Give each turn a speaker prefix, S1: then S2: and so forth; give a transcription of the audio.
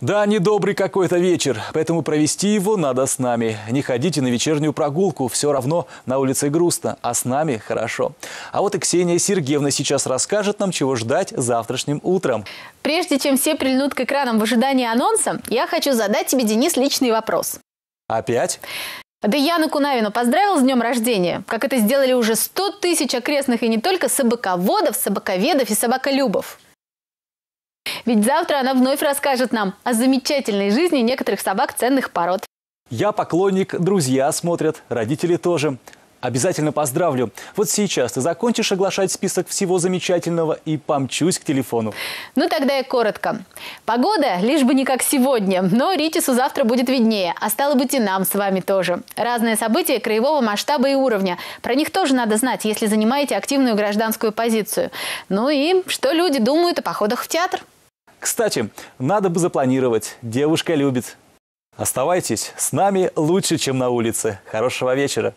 S1: Да, недобрый какой-то вечер, поэтому провести его надо с нами. Не ходите на вечернюю прогулку, все равно на улице грустно, а с нами хорошо. А вот и Ксения Сергеевна сейчас расскажет нам, чего ждать завтрашним утром.
S2: Прежде чем все прильнут к экранам в ожидании анонса, я хочу задать тебе, Денис, личный вопрос. Опять? Да Яну Кунавину поздравил с днем рождения, как это сделали уже 100 тысяч окрестных и не только собаководов, собаковедов и собаколюбов. Ведь завтра она вновь расскажет нам о замечательной жизни некоторых собак ценных пород.
S1: Я поклонник, друзья смотрят, родители тоже. Обязательно поздравлю. Вот сейчас ты закончишь оглашать список всего замечательного и помчусь к телефону.
S2: Ну тогда я коротко. Погода лишь бы не как сегодня, но Ритису завтра будет виднее, а стало быть и нам с вами тоже. Разные события краевого масштаба и уровня. Про них тоже надо знать, если занимаете активную гражданскую позицию. Ну и что люди думают о походах в театр?
S1: Кстати, надо бы запланировать. Девушка любит. Оставайтесь с нами лучше, чем на улице. Хорошего вечера.